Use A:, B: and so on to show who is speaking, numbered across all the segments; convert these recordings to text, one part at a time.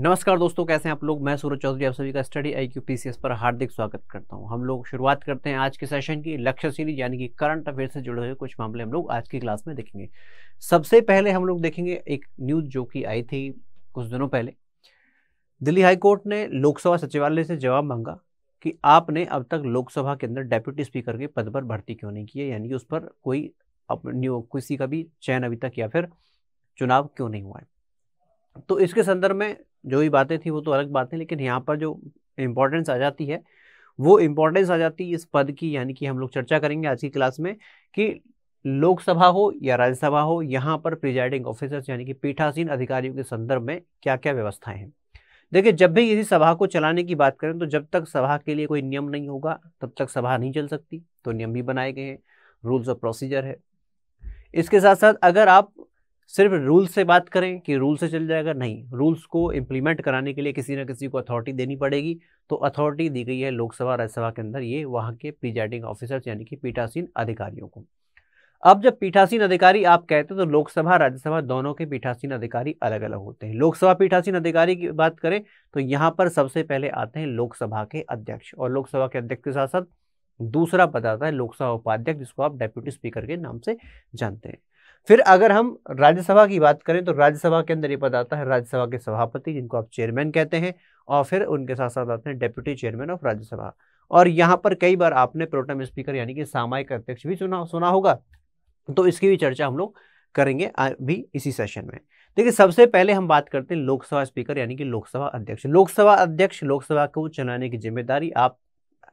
A: नमस्कार दोस्तों कैसे हैं आप लोग मैं सूरज चौधरी आप सभी का स्टडी आई क्यू पर हार्दिक स्वागत करता हूं हम लोग शुरुआत करते हैं आज के सेशन की लक्ष्य सीरीज यानी कि करंट अफेयर से जुड़े हुए कुछ मामले हम लोग आज की क्लास में देखेंगे सबसे पहले हम लोग देखेंगे एक न्यूज जो कि आई थी कुछ दिनों पहले दिल्ली हाईकोर्ट ने लोकसभा सचिवालय से जवाब मांगा कि आपने अब तक लोकसभा के अंदर डेप्यूटी स्पीकर के पद पर भर्ती क्यों नहीं की है यानी कि उस पर कोई किसी का भी चयन अभी तक या फिर चुनाव क्यों नहीं हुआ है तो इसके संदर्भ में जो भी बातें थी वो तो अलग बातें लेकिन यहाँ पर जो इम्पोर्टेंस आ जाती है वो इम्पोर्टेंस आ जाती है इस पद की यानी कि हम लोग चर्चा करेंगे आज की क्लास में कि लोकसभा हो या राज्यसभा हो यहाँ पर प्रिजाइडिंग ऑफिसर्स यानी कि पीठासीन अधिकारियों के संदर्भ में क्या क्या व्यवस्थाएं हैं देखिए जब भी किसी सभा को चलाने की बात करें तो जब तक सभा के लिए कोई नियम नहीं होगा तब तक सभा नहीं चल सकती तो नियम भी बनाए गए हैं रूल्स ऑफ प्रोसीजर है इसके साथ साथ अगर आप सिर्फ रूल से बात करें कि रूल से चल जाएगा नहीं रूल्स को इम्प्लीमेंट कराने के लिए किसी ना किसी को अथॉरिटी देनी पड़ेगी तो अथॉरिटी दी गई है लोकसभा राज्यसभा के अंदर ये वहाँ के प्रिजाइडिंग ऑफिसर्स यानी कि पीठासीन अधिकारियों को अब जब पीठासीन अधिकारी आप कहते हैं तो लोकसभा राज्यसभा दोनों के पीठासीन अधिकारी अलग अलग होते हैं लोकसभा पीठासीन अधिकारी की बात करें तो यहाँ पर सबसे पहले आते हैं लोकसभा के अध्यक्ष और लोकसभा के अध्यक्ष के साथ साथ दूसरा पद आता है लोकसभा उपाध्यक्ष जिसको आप डेप्यूटी स्पीकर के नाम से जानते हैं फिर अगर हम राज्यसभा की बात करें तो राज्यसभा के अंदर ये पद आता है राज्यसभा के सभापति जिनको आप चेयरमैन कहते हैं और फिर उनके साथ साथ आते हैं डेप्यूटी चेयरमैन ऑफ राज्यसभा और यहाँ पर कई बार आपने प्रोटम स्पीकर यानी कि सामायिक अध्यक्ष भी सुना सुना होगा तो इसकी भी चर्चा हम लोग करेंगे अभी इसी सेशन में देखिए सबसे पहले हम बात करते हैं लोकसभा स्पीकर यानी कि लोकसभा अध्यक्ष लोकसभा अध्यक्ष लोकसभा को चलाने की जिम्मेदारी आप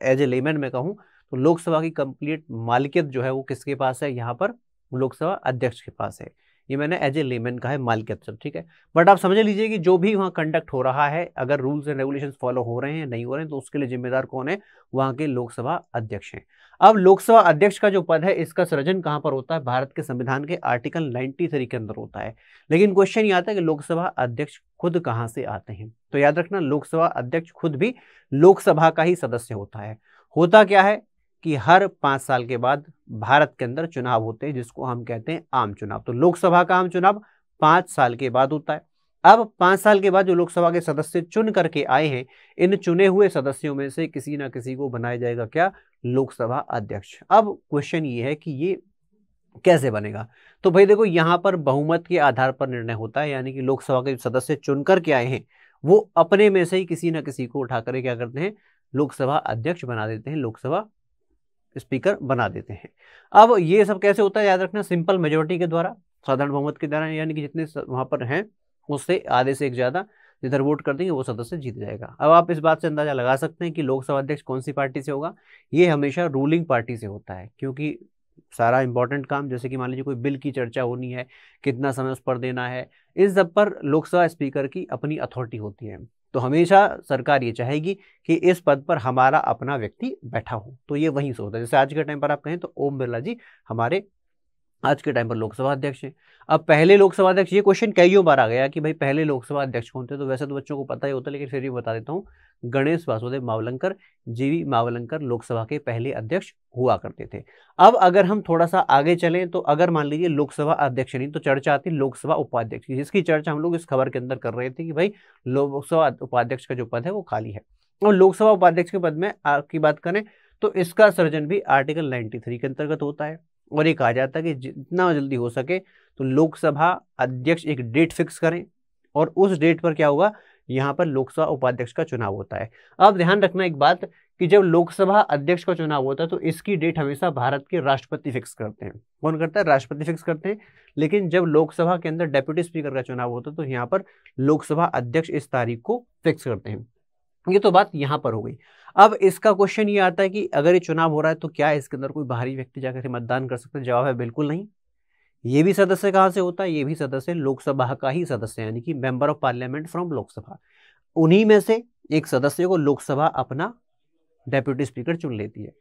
A: एज ए लेमैन में कहूँ तो लोकसभा की कंप्लीट मालिकियत जो है वो किसके पास है यहाँ पर लोकसभा अध्यक्ष के पास है ये मैंने एज ए लेमन कहा है मालिकत तो सब ठीक है बट आप समझ लीजिए कि जो भी वहाँ कंडक्ट हो रहा है अगर रूल्स एंड रेगुलेशन फॉलो हो रहे हैं नहीं हो रहे हैं तो उसके लिए जिम्मेदार कौन है वहाँ के लोकसभा अध्यक्ष हैं अब लोकसभा अध्यक्ष का जो पद है इसका सृजन कहाँ पर होता है भारत के संविधान के आर्टिकल थ्री के अंदर होता है लेकिन क्वेश्चन ये आता है कि लोकसभा अध्यक्ष खुद कहाँ से आते हैं तो याद रखना लोकसभा अध्यक्ष खुद भी लोकसभा का ही सदस्य होता है होता क्या है कि हर पांच साल के बाद भारत के अंदर चुनाव होते हैं जिसको हम कहते हैं आम चुनाव तो लोकसभा का आम चुनाव पांच साल के बाद होता है अब पांच साल के बाद जो लोकसभा के सदस्य चुन करके आए हैं इन चुने हुए सदस्यों में से किसी ना किसी को बनाया जाएगा क्या लोकसभा अध्यक्ष अब क्वेश्चन ये है कि ये कैसे बनेगा तो भाई देखो यहाँ पर बहुमत के आधार पर निर्णय होता है यानी कि लोकसभा के सदस्य चुन करके आए हैं वो अपने में से ही किसी ना किसी को उठा करके क्या करते हैं लोकसभा अध्यक्ष बना देते हैं लोकसभा स्पीकर बना देते हैं अब ये सब कैसे होता है याद रखना सिंपल मेजोरिटी के द्वारा साधारण बहुमत के द्वारा यानी कि जितने वहाँ पर हैं उससे आधे से एक ज़्यादा जिधर वोट कर देंगे वो सदस्य जीत जाएगा अब आप इस बात से अंदाजा लगा सकते हैं कि लोकसभा अध्यक्ष कौन सी पार्टी से होगा ये हमेशा रूलिंग पार्टी से होता है क्योंकि सारा इंपॉर्टेंट काम जैसे कि मान लीजिए कोई बिल की चर्चा होनी है कितना समय उस पर देना है इस सब पर लोकसभा स्पीकर की अपनी अथॉरिटी होती है तो हमेशा सरकार ये चाहेगी कि इस पद पर हमारा अपना व्यक्ति बैठा हो तो ये वहीं से होता है जैसे आज के टाइम पर आप कहें तो ओम बिरला जी हमारे आज के टाइम पर लोकसभा अध्यक्ष हैं अब पहले लोकसभा अध्यक्ष ये क्वेश्चन कईयों बार आ गया कि भाई पहले लोकसभा अध्यक्ष कौन थे तो वैसे तो बच्चों को पता ही होता है लेकिन फिर भी बता देता हूँ गणेश वासुदेव मावलंकर जीवी मावलंकर लोकसभा के पहले अध्यक्ष हुआ करते थे अब अगर हम थोड़ा सा आगे चलें तो अगर मान लीजिए लोकसभा अध्यक्ष नहीं तो चर्चा आती लोकसभा उपाध्यक्ष की जिसकी चर्चा हम लोग इस खबर के अंदर कर रहे थे कि भाई लोकसभा उपाध्यक्ष का जो पद है वो खाली है और लोकसभा उपाध्यक्ष के पद में की बात करें तो इसका सृजन भी आर्टिकल थ्री के अंतर्गत होता है और ये कहा जाता है कि जितना जल्दी हो सके तो लोकसभा अध्यक्ष एक डेट फिक्स करें और उस डेट पर क्या होगा यहाँ पर लोकसभा उपाध्यक्ष का चुनाव होता है अब ध्यान रखना एक बात कि जब लोकसभा अध्यक्ष का चुनाव होता है तो इसकी डेट हमेशा भारत के राष्ट्रपति फिक्स करते हैं कौन करता है राष्ट्रपति फिक्स करते हैं लेकिन जब लोकसभा के अंदर डेप्यूटी स्पीकर का चुनाव होता है तो यहाँ पर लोकसभा अध्यक्ष इस तारीख को फिक्स करते हैं ये तो बात यहाँ पर हो गई अब इसका क्वेश्चन ये आता है कि अगर ये चुनाव हो रहा है तो क्या इसके अंदर कोई बाहरी व्यक्ति जाकर मतदान कर सकते हैं जवाब है बिल्कुल नहीं ये भी सदस्य कहाँ से होता है ये भी सदस्य लोकसभा का ही सदस्य यानी कि member of parliament from Lok Sabha उन्हीं में से एक सदस्य को लोकसभा अपना डेप्यूटी स्पीकर चुन लेती है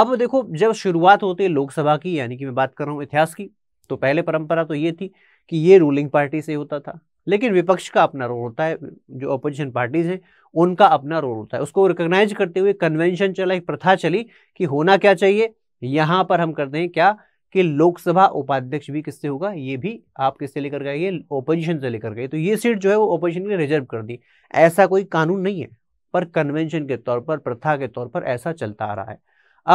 A: अब देखो जब शुरुआत होती है लोकसभा की यानी कि मैं बात कर रहा हूँ इतिहास की तो पहले परंपरा तो ये थी कि ये रूलिंग पार्टी से होता था लेकिन विपक्ष का अपना रोल होता है जो अपोजिशन पार्टीज हैं उनका अपना रोल होता है उसको रिकोगनाइज करते हुए कन्वेंशन चला एक प्रथा चली कि होना क्या चाहिए यहाँ पर हम करते हैं क्या कि लोकसभा उपाध्यक्ष भी किससे होगा ये भी आप किससे लेकर गए ये ओपोजिशन से लेकर गए तो ये सीट जो है वो ओपोजिशन ने रिजर्व कर दी ऐसा कोई कानून नहीं है पर कन्वेंशन के तौर पर प्रथा के तौर पर ऐसा चलता आ रहा है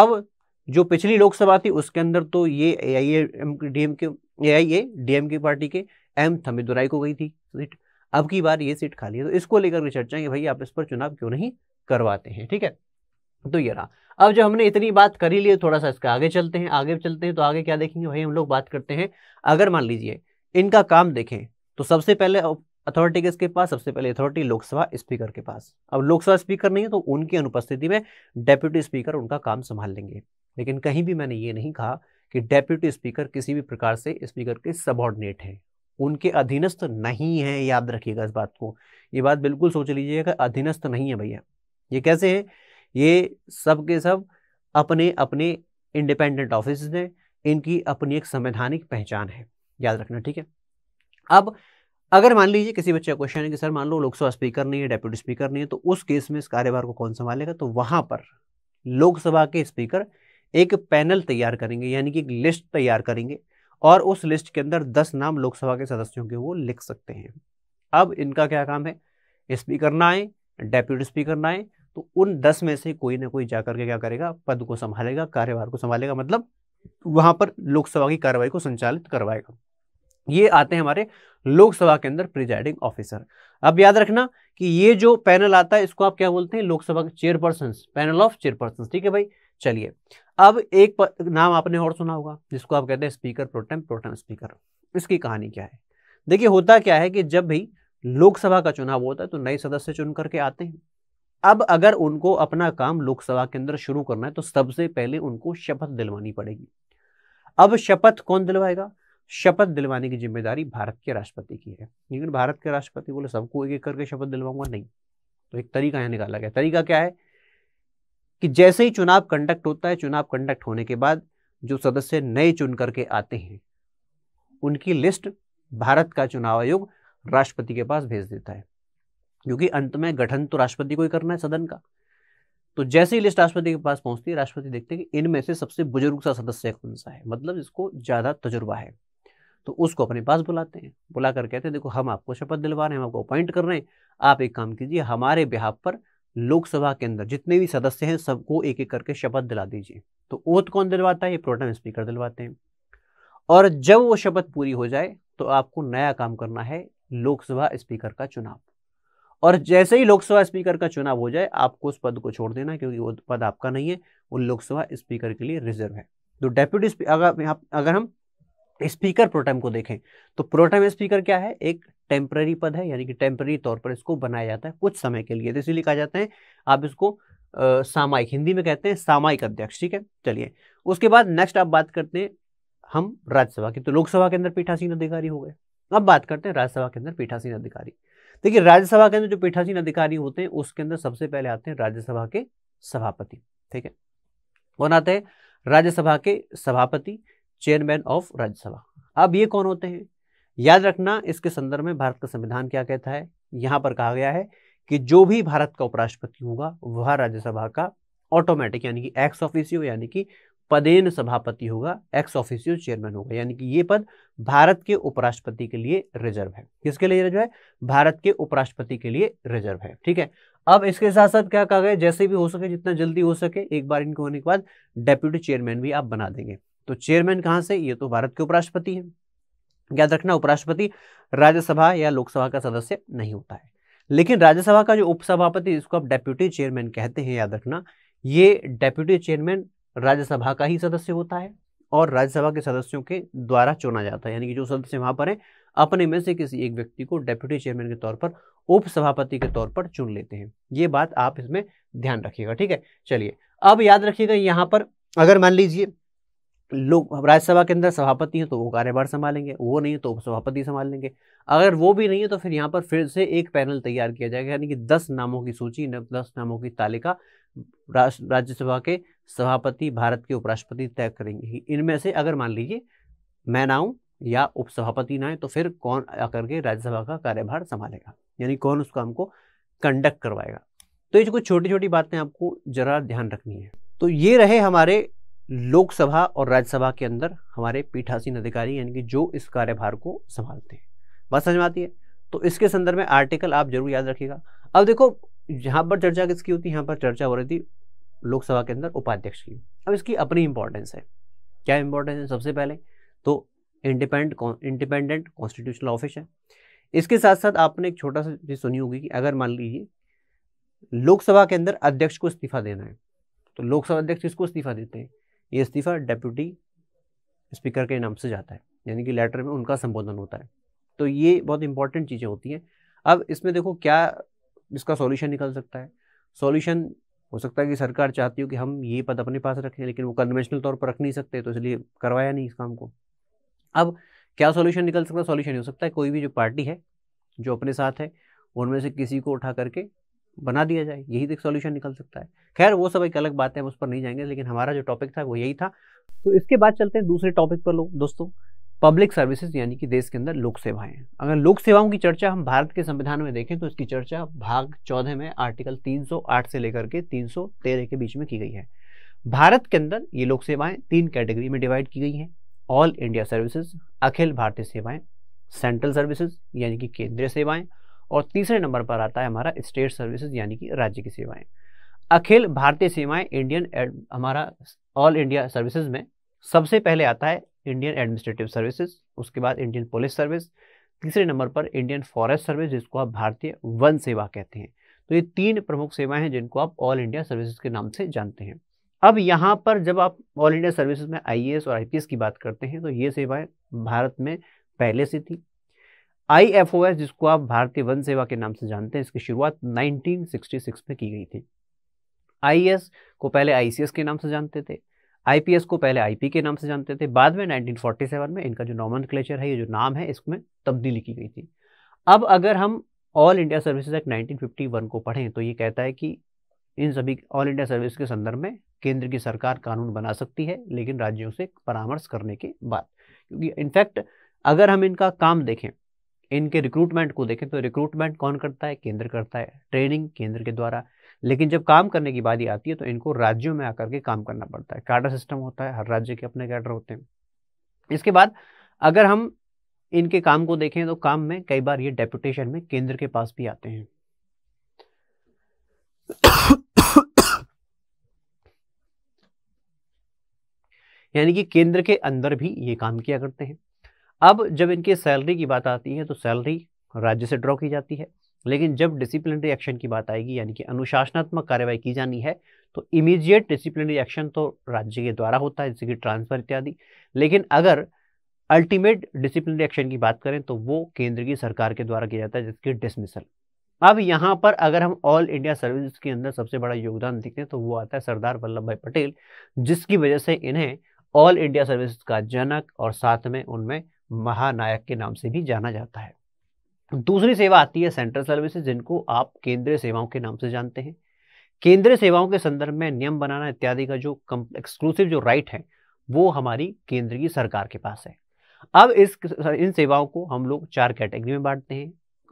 A: अब जो पिछली लोकसभा थी उसके अंदर तो ये ए आई के ए आई की पार्टी के एम थमिदुराई को गई थी सीट अब की बार ये सीट खाली है तो इसको लेकर भी चर्चा है भाई आप इस पर चुनाव क्यों नहीं करवाते हैं ठीक है तो ये रहा अब जब हमने इतनी बात करी ली थोड़ा सा इसका आगे चलते हैं आगे चलते हैं तो आगे क्या देखेंगे भाई हम लोग बात करते हैं अगर मान लीजिए इनका काम देखें तो सबसे पहले अथॉरिटी किसके पास सबसे पहले अथॉरिटी लोकसभा स्पीकर के पास अब लोकसभा स्पीकर नहीं है तो उनकी अनुपस्थिति में डेप्यूटी स्पीकर उनका काम संभाल लेंगे लेकिन कहीं भी मैंने ये नहीं कहा कि डेप्यूटी स्पीकर किसी भी प्रकार से स्पीकर के सबॉर्डिनेट हैं उनके अधीनस्थ नहीं है याद रखिएगा इस बात को ये बात बिल्कुल सोच लीजिएगा अधीनस्थ नहीं है भैया ये कैसे है ये सब के सब अपने अपने इंडिपेंडेंट ऑफिस हैं इनकी अपनी एक संवैधानिक पहचान है याद रखना ठीक है अब अगर मान लीजिए किसी बच्चे का क्वेश्चन है कि सर मान लो लोकसभा स्पीकर नहीं है डेप्यूटी स्पीकर नहीं है तो उस केस में इस कार्यभार को कौन संभालेगा तो वहां पर लोकसभा के स्पीकर एक पैनल तैयार करेंगे यानी कि एक लिस्ट तैयार करेंगे और उस लिस्ट के अंदर दस नाम लोकसभा के सदस्यों के वो लिख सकते हैं अब इनका क्या काम है स्पीकर ना आए डेप्यूटी स्पीकर ना आए तो उन दस में से कोई ना कोई जाकर के क्या करेगा पद को संभालेगा कार्यभार को संभालेगा मतलब वहां पर लोकसभा की कार्रवाई को संचालित करवाएगा ये आते हैं हमारे लोकसभा के अंदर प्रिजाइडिंग ऑफिसर अब याद रखना कि ये जो पैनल आता है इसको आप क्या बोलते हैं लोकसभा के चेयरपर्सन पैनल ऑफ चेयरपर्सन ठीक है भाई चलिए अब एक प, नाम आपने और सुना होगा जिसको आप कहते हैं स्पीकर प्रोटेम प्रोटेम स्पीकर इसकी कहानी क्या है देखिए होता क्या है कि जब भी लोकसभा का चुनाव होता है तो नए सदस्य चुन करके आते हैं अब अगर उनको अपना काम लोकसभा के अंदर शुरू करना है तो सबसे पहले उनको शपथ दिलवानी पड़ेगी अब शपथ कौन दिलवाएगा शपथ दिलवाने की जिम्मेदारी भारत के राष्ट्रपति की है लेकिन भारत के राष्ट्रपति बोले सबको एक एक करके शपथ दिलवाऊंगा नहीं तो एक तरीका यहाँ निकाला गया तरीका क्या है कि जैसे ही चुनाव कंडक्ट होता है चुनाव कंडक्ट होने के बाद जो सदस्य नए चुन करके आते हैं उनकी लिस्ट भारत का चुनाव आयोग राष्ट्रपति के पास भेज देता है क्योंकि अंत में गठन तो राष्ट्रपति को ही करना है सदन का तो जैसे ही लिस्ट राष्ट्रपति के पास पहुंचती है राष्ट्रपति देखते हैं कि इनमें से सबसे बुजुर्ग सा सदस्य कौन सा है मतलब जिसको ज़्यादा तजुर्बा है तो उसको अपने पास बुलाते हैं बुला कर कहते हैं देखो हम आपको शपथ दिलवा रहे हैं हम आपको अपॉइंट कर रहे हैं आप एक काम कीजिए हमारे बिहार पर लोकसभा के अंदर जितने भी सदस्य हैं सबको एक एक करके शपथ दिला दीजिए तो ओथ कौन दिलवाता है ये प्रोटम स्पीकर दिलवाते हैं और जब वो शपथ पूरी हो जाए तो आपको नया काम करना है लोकसभा स्पीकर का चुनाव और जैसे ही लोकसभा स्पीकर का चुनाव हो जाए आपको उस पद को छोड़ देना क्योंकि वो पद आपका नहीं है वो लोकसभा स्पीकर के लिए रिजर्व है तो डेप्यूटी अगर अगर हम स्पीकर प्रोटेम को देखें तो प्रोटेम स्पीकर क्या है एक टेम्प्ररी पद है यानी कि टेम्प्ररी तौर पर इसको बनाया जाता है कुछ समय के लिए तो इसीलिए कहा जाता है आप इसको सामायिक हिंदी में कहते हैं सामायिक अध्यक्ष ठीक है चलिए उसके बाद नेक्स्ट आप बात करते हैं हम राज्यसभा की तो लोकसभा के अंदर पीठासीन अधिकारी हो गए अब बात करते हैं राज्यसभा के अंदर पीठासीन अधिकारी देखिए राज्यसभा के अंदर जो पीठासीन अधिकारी होते हैं उसके अंदर सबसे पहले आते हैं राज्यसभा के सभापति ठीक है कौन आते हैं राज्यसभा के सभापति चेयरमैन ऑफ राज्यसभा अब ये कौन होते हैं याद रखना इसके संदर्भ में भारत का संविधान क्या कहता है यहां पर कहा गया है कि जो भी भारत का उपराष्ट्रपति होगा वह राज्यसभा का ऑटोमेटिक यानी कि एक्स ऑफिसियो यानी कि पदेन सभापति होगा एक्स ऑफिसियो चेयरमैन होगा यानी कि ये पद भारत के उपराष्ट्रपति के लिए रिजर्व है किसके लिए रिजर्व है भारत के उपराष्ट्रपति के लिए रिजर्व है ठीक है अब इसके साथ साथ क्या कहा गया जैसे भी हो सके जितना जल्दी हो सके एक बार इनको होने के बाद डेप्यूटी चेयरमैन भी आप बना देंगे तो चेयरमैन कहां से ये तो भारत के उपराष्ट्रपति है याद रखना उपराष्ट्रपति राज्यसभा या लोकसभा का सदस्य नहीं होता है लेकिन राज्यसभा का जो उपसभापति जिसको आप डेप्यूटी चेयरमैन कहते हैं याद रखना ये डेप्यूटी चेयरमैन राज्यसभा का ही सदस्य होता है और राज्यसभा के सदस्यों के द्वारा चुना जाता है यानी कि जो सदस्य वहां पर हैं अपने में से किसी एक व्यक्ति को डेप्यूटी चेयरमैन के तौर पर उपसभापति के तौर पर चुन लेते हैं ये बात आप इसमें ध्यान रखिएगा ठीक है चलिए अब याद रखिएगा यहाँ पर अगर मान लीजिए लोग राज्यसभा के अंदर सभापति हैं तो वो कार्यभार संभालेंगे वो नहीं है तो उपसभापति संभाल लेंगे अगर वो भी नहीं है तो फिर यहाँ पर फिर से एक पैनल तैयार किया जाएगा यानी कि दस नामों की सूची दस नामों की तालिका राज्यसभा के सभापति भारत के उपराष्ट्रपति तय करेंगे इनमें से अगर मान लीजिए मैं ना हूँ या उपसभापति ना है तो फिर कौन आकर के राज्यसभा का कार्यभार संभालेगा यानी कौन उस काम को कंडक्ट करवाएगा तो ये कुछ छोटी छोटी बातें आपको जरा ध्यान रखनी है तो ये रहे हमारे लोकसभा और राज्यसभा के अंदर हमारे पीठासीन अधिकारी यानी कि जो इस कार्यभार को संभालते हैं बात समझ में आती है तो इसके संदर्भ में आर्टिकल आप जरूर याद रखिएगा अब देखो यहाँ पर चर्चा किसकी होती है यहाँ पर चर्चा हो रही थी लोकसभा के अंदर उपाध्यक्ष की अब इसकी अपनी इंपॉर्टेंस है क्या इंपॉर्टेंस है सबसे पहले तो इंडिपेंड इंडिपेंडेंट कॉन्स्टिट्यूशनल ऑफिस है इसके साथ साथ आपने एक छोटा सा चीज़ सुनी होगी कि अगर मान लीजिए लोकसभा के अंदर अध्यक्ष को इस्तीफा देना है तो लोकसभा अध्यक्ष किसको इस्तीफा देते हैं ये इस्तीफा डेप्यूटी स्पीकर के नाम से जाता है यानी कि लेटर में उनका संबोधन होता है तो ये बहुत इंपॉर्टेंट चीज़ें होती हैं अब इसमें देखो क्या इसका सॉल्यूशन निकल सकता है सॉल्यूशन हो सकता है कि सरकार चाहती हो कि हम ये पद अपने पास रखें लेकिन वो कन्वेंशनल तौर पर रख नहीं सकते तो इसलिए करवाया नहीं इस काम को अब क्या सोल्यूशन निकल सकता है सोल्यूशन हो सकता है कोई भी जो पार्टी है जो अपने साथ है उनमें से किसी को उठा करके बना दिया जाए यही तो एक सोल्यूशन निकल सकता है खैर वो सब एक अलग बात है हम उस पर नहीं जाएंगे लेकिन हमारा जो टॉपिक था वो यही था तो इसके बाद चलते हैं दूसरे टॉपिक पर लोग दोस्तों पब्लिक सर्विसेज यानी कि देश के अंदर लोक सेवाएं अगर लोक सेवाओं की चर्चा हम भारत के संविधान में देखें तो इसकी चर्चा भाग चौदह में आर्टिकल 308 से लेकर के 313 के बीच में की गई है भारत के अंदर ये लोक सेवाएं तीन कैटेगरी में डिवाइड की गई हैं ऑल इंडिया सर्विसेज अखिल भारतीय सेवाएं सेंट्रल सर्विसेज यानी कि केंद्रीय सेवाएं और तीसरे नंबर पर आता है हमारा स्टेट सर्विसेज यानी कि राज्य की सेवाएं अखिल भारतीय सेवाएं इंडियन हमारा ऑल इंडिया सर्विसेज में सबसे पहले आता है इंडियन एडमिनिस्ट्रेटिव सर्विसेज उसके बाद इंडियन पुलिस सर्विस तीसरे नंबर पर इंडियन फॉरेस्ट सर्विस जिसको आप भारतीय वन सेवा कहते हैं तो ये तीन प्रमुख सेवाएं हैं जिनको आप ऑल इंडिया सर्विसेज के नाम से जानते हैं अब यहाँ पर जब आप ऑल इंडिया सर्विसेज में आई और आई की बात करते हैं तो ये सेवाएं भारत में पहले से थी आई जिसको आप भारतीय वन सेवा के नाम से जानते हैं इसकी शुरुआत 1966 में की गई थी आई को पहले आई के नाम से जानते थे आईपीएस को पहले आईपी के नाम से जानते थे बाद में 1947 में इनका जो नॉमन क्लेचर है ये जो नाम है इसमें तब्दीली की गई थी अब अगर हम ऑल इंडिया सर्विसेज एक्ट 1951 को पढ़ें तो ये कहता है कि इन सभी ऑल इंडिया सर्विस के संदर्भ में केंद्र की सरकार कानून बना सकती है लेकिन राज्यों से परामर्श करने के बाद क्योंकि इनफैक्ट अगर हम इनका काम देखें इनके रिक्रूटमेंट को देखें तो रिक्रूटमेंट कौन करता है केंद्र करता है ट्रेनिंग केंद्र के द्वारा लेकिन जब काम करने की बारी आती है तो इनको राज्यों में आकर के काम करना पड़ता है कैडर सिस्टम होता है हर राज्य के अपने कैडर होते हैं इसके बाद अगर हम इनके काम को देखें तो काम में कई बार ये डेपुटेशन में केंद्र के पास भी आते हैं यानी कि केंद्र के अंदर भी ये काम किया करते हैं अब जब इनके सैलरी की बात आती है तो सैलरी राज्य से ड्रॉ की जाती है लेकिन जब डिसिप्लिनरी एक्शन की बात आएगी यानी कि अनुशासनात्मक कार्यवाही की जानी है तो इमीडिएट डिसिप्लिनरी एक्शन तो राज्य के द्वारा होता है जैसे कि ट्रांसफर इत्यादि लेकिन अगर अल्टीमेट डिसिप्लिनरी एक्शन की बात करें तो वो केंद्र की सरकार के द्वारा किया जाता है जिसकी डिसमिसल अब यहाँ पर अगर हम ऑल इंडिया सर्विस के अंदर सबसे बड़ा योगदान देखते हैं तो वो आता है सरदार वल्लभ भाई पटेल जिसकी वजह से इन्हें ऑल इंडिया सर्विस का जनक और साथ में उनमें महानायक के नाम से भी जाना जाता है दूसरी सेवा आती है सेंट्रल सर्विसेज जिनको आप केंद्रीय सेवाओं के नाम से जानते हैं केंद्रीय सेवाओं के संदर्भ में नियम बनाना इत्यादि का जो एक्सक्लूसिव जो राइट है वो हमारी केंद्र की सरकार के पास है अब इस इन सेवाओं को हम लोग चार कैटेगरी में बांटते हैं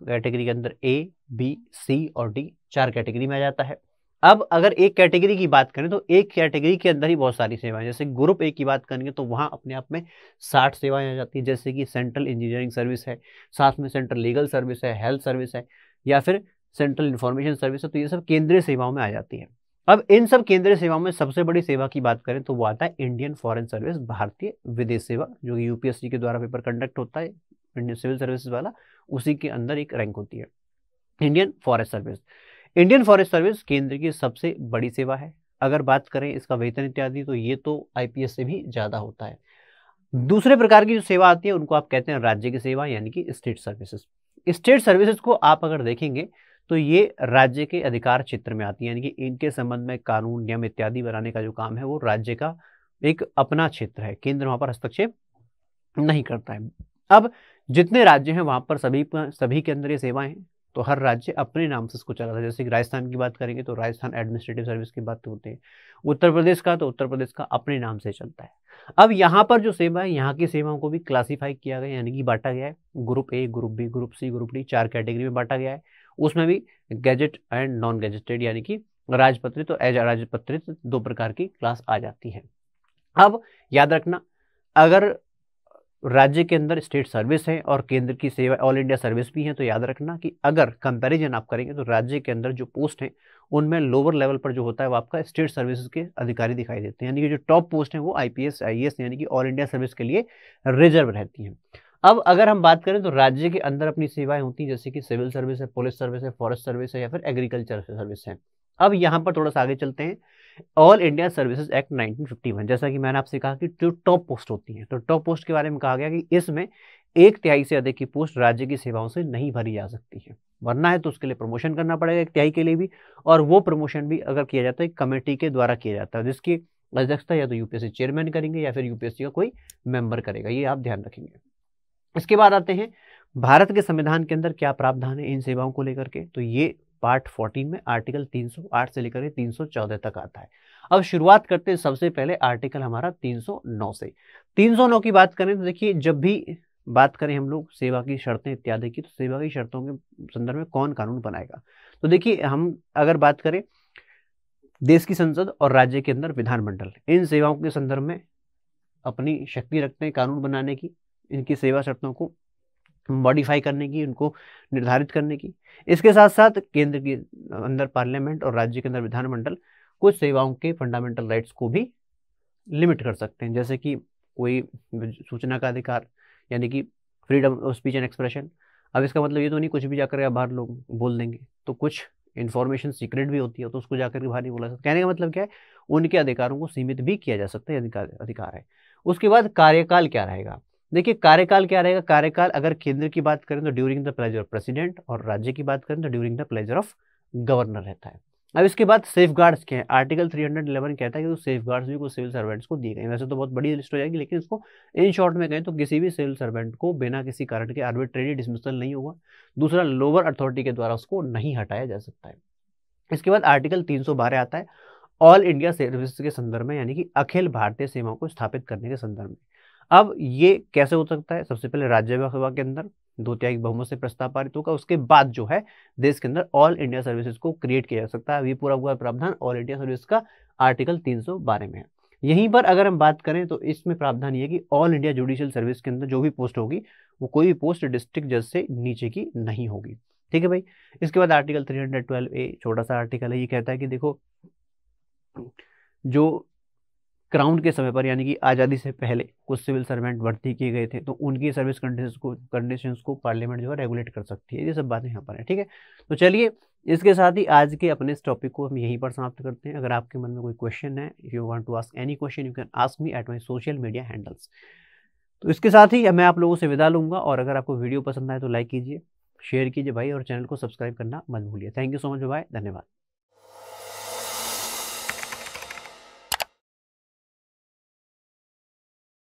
A: कैटेगरी के अंदर ए बी सी और डी चार कैटेगरी में आ जाता है अब अगर एक कैटेगरी की बात करें तो एक कैटेगरी के अंदर ही बहुत सारी सेवाएं जैसे ग्रुप ए की बात करेंगे तो वहाँ अपने आप में साठ सेवाएं आ जाती हैं जैसे कि सेंट्रल इंजीनियरिंग सर्विस है साथ में सेंट्रल लीगल सर्विस है हेल्थ सर्विस है या फिर सेंट्रल इन्फॉर्मेशन सर्विस है तो ये सब केंद्रीय सेवाओं में आ जाती है अब इन सब केंद्रीय सेवाओं में सबसे बड़ी सेवा की बात करें तो वो आता है इंडियन फॉरन सर्विस भारतीय विदेश सेवा जो कि यूपीएससी के द्वारा पेपर कंडक्ट होता है इंडियन सिविल सर्विस वाला उसी के अंदर एक रैंक होती है Indian forest service Indian forest service केंद्र की सबसे बड़ी सेवा है अगर बात करें इसका वेतन इत्यादि तो ये तो आईपीएस से भी ज़्यादा होता है दूसरे प्रकार की जो सेवा आती है उनको आप कहते हैं राज्य की सेवा यानी कि स्टेट सर्विसेज स्टेट सर्विसेज को आप अगर देखेंगे तो ये राज्य के अधिकार क्षेत्र में आती है यानी कि इनके संबंध में कानून नियम इत्यादि बनाने का जो काम है वो राज्य का एक अपना क्षेत्र है केंद्र वहां पर हस्तक्षेप नहीं करता है अब जितने राज्य हैं वहां पर सभी सभी के अंदर ये सेवाएं तो हर राज्य अपने नाम से इसको चला था जैसे कि राजस्थान की बात करेंगे तो राजस्थान एडमिनिस्ट्रेटिव सर्विस की बात होती है उत्तर प्रदेश का तो उत्तर प्रदेश का अपने नाम से चलता है अब यहाँ पर जो सेवा है यहाँ की सेवाओं को भी क्लासीफाई किया गया यानी कि बांटा गया है group A group B group C group D चार कैटेगरी में बांटा गया है उसमें भी गैजेट एंड नॉन गैजेटेड यानी कि राजपत्रित और एज राजपत्रित दो प्रकार की क्लास आ जाती है अब याद रखना अगर राज्य के अंदर स्टेट सर्विस है और केंद्र की सेवा ऑल इंडिया सर्विस भी है तो याद रखना कि अगर कंपैरिजन आप करेंगे तो राज्य के अंदर जो पोस्ट हैं उनमें लोअर लेवल पर जो होता है वो आपका स्टेट सर्विस के अधिकारी दिखाई देते हैं यानी कि जो टॉप पोस्ट हैं वो आईपीएस आईएएस यानी कि ऑल इंडिया सर्विस के लिए रिजर्व रहती हैं अब अगर हम बात करें तो राज्य के अंदर अपनी सेवाएं होती हैं जैसे कि सिविल सर्विस है पुलिस सर्विस है फॉरेस्ट सर्विस है या फिर एग्रीकल्चर सर्विस है अब यहाँ पर थोड़ा सा आगे चलते हैं ऑल इंडिया सर्विसेज एक्ट 1951 जैसा कि मैंने आपसे कहा कि जो टॉप पोस्ट होती है तो टॉप पोस्ट के बारे में कहा गया कि इसमें एक तिहाई से अधिक की पोस्ट राज्य की सेवाओं से नहीं भरी जा सकती है भरना है तो उसके लिए प्रमोशन करना पड़ेगा एक तिहाई के लिए भी और वो प्रमोशन भी अगर किया जाता है कमेटी के द्वारा किया जाता है जिसकी अध्यक्षता या तो यूपीएससी चेयरमैन करेंगे या फिर यूपीएससी का कोई मेंबर करेगा ये आप ध्यान रखेंगे इसके बाद आते हैं भारत के संविधान के अंदर क्या प्रावधान है इन सेवाओं को लेकर के तो ये पार्ट 14 में आर्टिकल 308 से लेकर 314 तक आता है अब शुरुआत करते हैं सबसे पहले आर्टिकल हमारा 309 से 309 की बात करें तो देखिए जब भी बात करें हम लोग सेवा की शर्तें इत्यादि की तो सेवा की शर्तों के संदर्भ में कौन कानून बनाएगा तो देखिए हम अगर बात करें देश की संसद और राज्य के अंदर विधानमंडल इन सेवाओं के संदर्भ में अपनी शक्ति रखते हैं कानून बनाने की इनकी सेवा शर्तों को मॉडिफाई करने की उनको निर्धारित करने की इसके साथ साथ केंद्र के अंदर पार्लियामेंट और राज्य के अंदर विधानमंडल कुछ सेवाओं के फंडामेंटल राइट्स को भी लिमिट कर सकते हैं जैसे कि कोई सूचना का अधिकार यानी कि freedom of speech and expression अब इसका मतलब ये तो नहीं कुछ भी जाकर के बाहर लोग बोल देंगे तो कुछ इन्फॉर्मेशन सीक्रेट भी होती है तो उसको जाकर के बाहर नहीं बोला सकता कहने का मतलब क्या है उनके अधिकारों को सीमित भी किया जा सकता है अधिकार है उसके बाद कार्यकाल क्या रहेगा देखिए कार्यकाल क्या रहेगा कार्यकाल अगर केंद्र की बात करें तो during the pleasure of president और राज्य की बात करें तो during the pleasure of governor रहता है अब इसके बाद सेफ गार्ड्स के हैं आर्टिकल 311 कहता है कि तो सेफ गार्ड्स भी कुछ सिविल सर्वेंट्स को दिए गए वैसे तो बहुत बड़ी लिस्ट हो जाएगी लेकिन इसको इन शॉर्ट में कहें तो किसी भी सिविल सर्वेंट को बिना किसी कारण के आर्बिट्रेरी डिसमिसल नहीं होगा दूसरा लोअर अथॉरिटी के द्वारा उसको नहीं हटाया जा सकता है इसके बाद आर्टिकल तीन आता है ऑल इंडिया सर्विस के संदर्भ में यानी कि अखिल भारतीय सेवाओं को स्थापित करने के संदर्भ में अब ये कैसे हो सकता है सबसे पहले राज्य विधानसभा के अंदर दो तिहाई बहुमत से प्रस्ताव पारित होगा उसके बाद जो है देश के अंदर ऑल इंडिया सर्विसेज को क्रिएट किया जा सकता है अभी पूरा हुआ प्रावधान ऑल इंडिया सर्विस का आर्टिकल 312 में है यहीं पर अगर हम बात करें तो इसमें प्रावधान ये कि ऑल इंडिया जुडिशियल सर्विस के अंदर जो भी पोस्ट होगी वो कोई भी पोस्ट डिस्ट्रिक्ट जज से नीचे की नहीं होगी ठीक है भाई इसके बाद आर्टिकल ट्वेल्व ए छोटा सा आर्टिकल है ये कहता है कि देखो जो क्राउन के समय पर यानी कि आज़ादी से पहले कुछ सिविल सर्वेंट भर्ती किए गए थे तो उनकी सर्विस कंडीशन को कंडीशन को पार्लियामेंट जो है रेगुलेट कर सकती है ये सब बातें यहाँ पर है ठीक है तो चलिए इसके साथ ही आज के अपने इस टॉपिक को हम यहीं पर समाप्त करते हैं अगर आपके मन में कोई क्वेश्चन है if you want to ask any question you can ask me at my social media handles तो इसके साथ ही मैं आप लोगों से विदा लूँगा और अगर आपको वीडियो पसंद आए तो लाइक कीजिए शेयर कीजिए भाई और चैनल को सब्सक्राइब करना मत भूलिए थैंक यू सो मच भाई धन्यवाद